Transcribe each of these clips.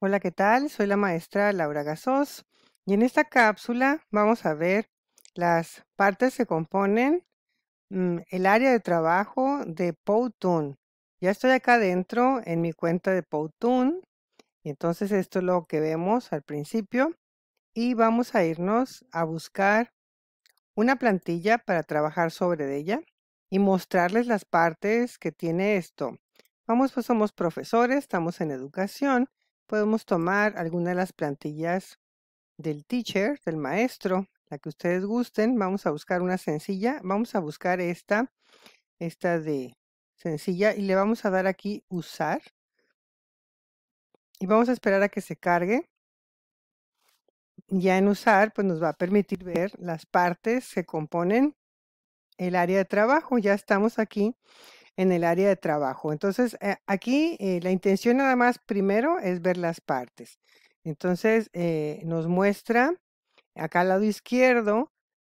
Hola, ¿qué tal? Soy la maestra Laura Gasos y en esta cápsula vamos a ver las partes que componen mm, el área de trabajo de Powtoon. Ya estoy acá adentro en mi cuenta de Powtoon. Entonces esto es lo que vemos al principio y vamos a irnos a buscar una plantilla para trabajar sobre ella y mostrarles las partes que tiene esto. Vamos, pues somos profesores, estamos en educación podemos tomar alguna de las plantillas del teacher, del maestro, la que ustedes gusten. Vamos a buscar una sencilla. Vamos a buscar esta, esta de sencilla y le vamos a dar aquí usar. Y vamos a esperar a que se cargue. Ya en usar, pues nos va a permitir ver las partes que componen el área de trabajo. Ya estamos aquí en el área de trabajo. Entonces, eh, aquí eh, la intención nada más primero es ver las partes. Entonces, eh, nos muestra acá al lado izquierdo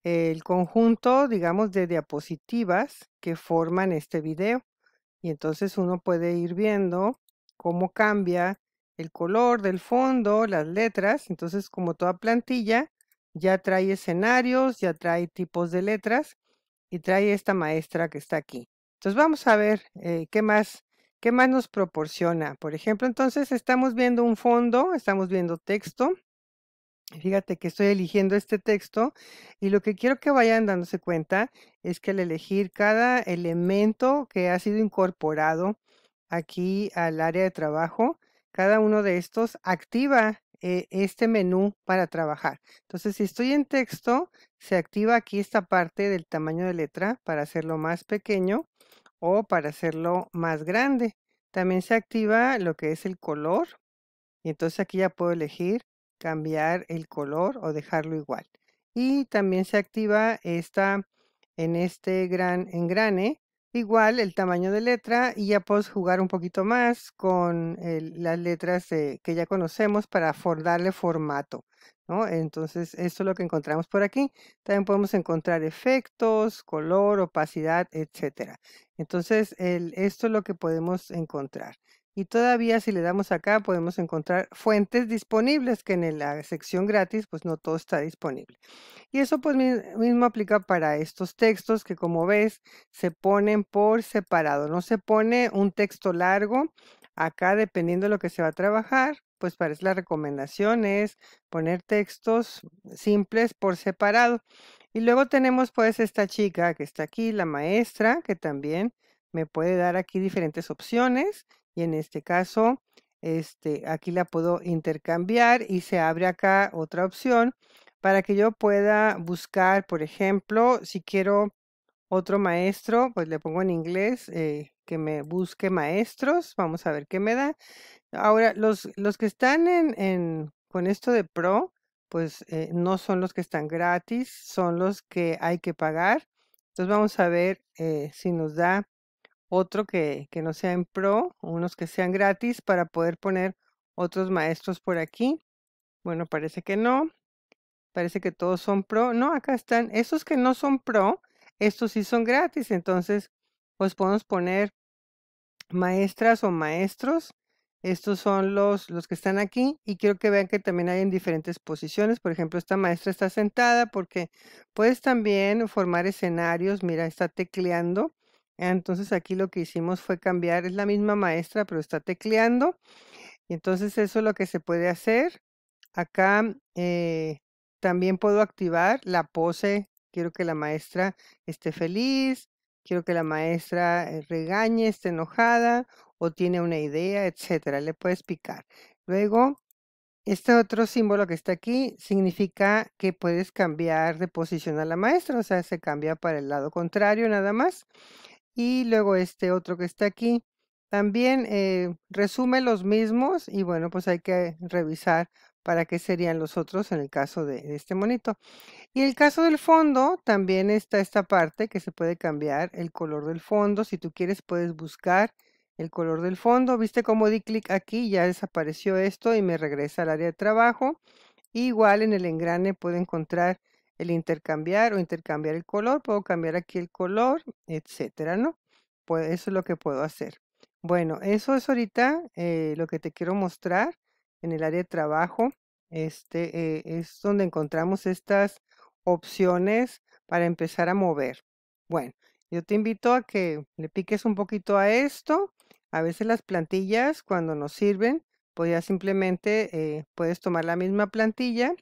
el conjunto, digamos, de diapositivas que forman este video. Y entonces uno puede ir viendo cómo cambia el color del fondo, las letras. Entonces, como toda plantilla, ya trae escenarios, ya trae tipos de letras y trae esta maestra que está aquí. Entonces vamos a ver eh, qué más qué más nos proporciona. Por ejemplo, entonces estamos viendo un fondo, estamos viendo texto. Fíjate que estoy eligiendo este texto y lo que quiero que vayan dándose cuenta es que al elegir cada elemento que ha sido incorporado aquí al área de trabajo, cada uno de estos activa eh, este menú para trabajar. Entonces, si estoy en texto, se activa aquí esta parte del tamaño de letra para hacerlo más pequeño o para hacerlo más grande. También se activa lo que es el color. Y entonces aquí ya puedo elegir cambiar el color o dejarlo igual. Y también se activa esta en este gran engrane Igual el tamaño de letra y ya puedes jugar un poquito más con las letras que ya conocemos para darle formato. ¿no? Entonces, esto es lo que encontramos por aquí. También podemos encontrar efectos, color, opacidad, etc. Entonces, esto es lo que podemos encontrar. Y todavía si le damos acá podemos encontrar fuentes disponibles que en la sección gratis pues no todo está disponible. Y eso pues mismo aplica para estos textos que como ves se ponen por separado. No se pone un texto largo acá dependiendo de lo que se va a trabajar. Pues para eso la recomendación es poner textos simples por separado. Y luego tenemos pues esta chica que está aquí, la maestra, que también me puede dar aquí diferentes opciones y en este caso este, aquí la puedo intercambiar y se abre acá otra opción para que yo pueda buscar, por ejemplo, si quiero otro maestro, pues le pongo en inglés eh, que me busque maestros, vamos a ver qué me da. Ahora, los, los que están en, con esto de Pro, pues eh, no son los que están gratis, son los que hay que pagar. Entonces vamos a ver eh, si nos da otro que, que no sea en pro, unos que sean gratis para poder poner otros maestros por aquí. Bueno, parece que no. Parece que todos son pro. No, acá están. Esos que no son pro, estos sí son gratis. Entonces, pues podemos poner maestras o maestros. Estos son los, los que están aquí y quiero que vean que también hay en diferentes posiciones. Por ejemplo, esta maestra está sentada porque puedes también formar escenarios. Mira, está tecleando entonces aquí lo que hicimos fue cambiar, es la misma maestra, pero está tecleando. Y entonces eso es lo que se puede hacer. Acá eh, también puedo activar la pose. Quiero que la maestra esté feliz, quiero que la maestra eh, regañe, esté enojada o tiene una idea, etcétera. Le puedes picar. Luego, este otro símbolo que está aquí significa que puedes cambiar de posición a la maestra, o sea, se cambia para el lado contrario nada más. Y luego este otro que está aquí. También eh, resume los mismos y bueno, pues hay que revisar para qué serían los otros en el caso de este monito. Y el caso del fondo, también está esta parte que se puede cambiar el color del fondo. Si tú quieres, puedes buscar el color del fondo. ¿Viste cómo di clic aquí? Ya desapareció esto y me regresa al área de trabajo. igual en el engrane puedo encontrar el intercambiar o intercambiar el color, puedo cambiar aquí el color, etcétera, ¿no? Pues eso es lo que puedo hacer. Bueno, eso es ahorita eh, lo que te quiero mostrar en el área de trabajo. Este eh, es donde encontramos estas opciones para empezar a mover. Bueno, yo te invito a que le piques un poquito a esto. A veces las plantillas cuando nos sirven, pues ya simplemente eh, puedes tomar la misma plantilla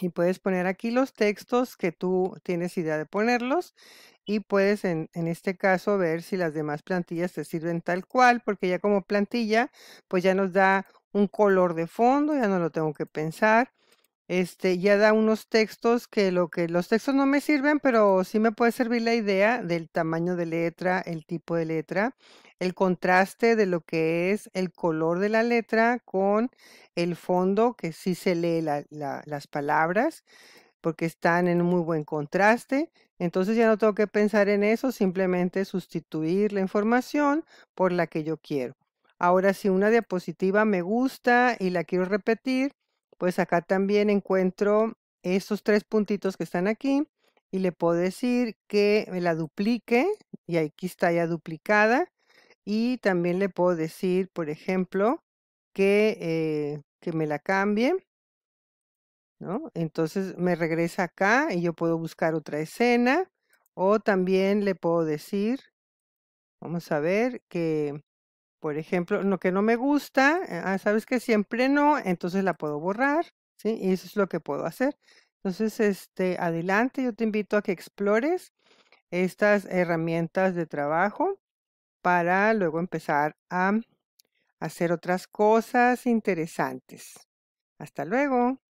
y puedes poner aquí los textos que tú tienes idea de ponerlos y puedes en, en, este caso ver si las demás plantillas te sirven tal cual porque ya como plantilla pues ya nos da un color de fondo, ya no lo tengo que pensar este, ya da unos textos que lo que los textos no me sirven, pero sí me puede servir la idea del tamaño de letra, el tipo de letra, el contraste de lo que es el color de la letra con el fondo, que sí se lee las palabras, porque están en un muy buen contraste. Entonces ya no tengo que pensar en eso, simplemente sustituir la información por la que yo quiero. Ahora, si una diapositiva me gusta y la quiero repetir, pues acá también encuentro estos tres puntitos que están aquí y le puedo decir que me la duplique y aquí está ya duplicada y también le puedo decir por ejemplo que, eh, me la cambie ¿no? entonces me regresa acá y yo puedo buscar otra escena o también le puedo decir vamos a ver que por ejemplo, lo que no me gusta, eh, ah, sabes que siempre no, entonces la puedo borrar, ¿sí? Y eso es lo que puedo hacer. Entonces, este, adelante, yo te invito a que explores estas herramientas de trabajo para luego empezar a hacer otras cosas interesantes. Hasta luego.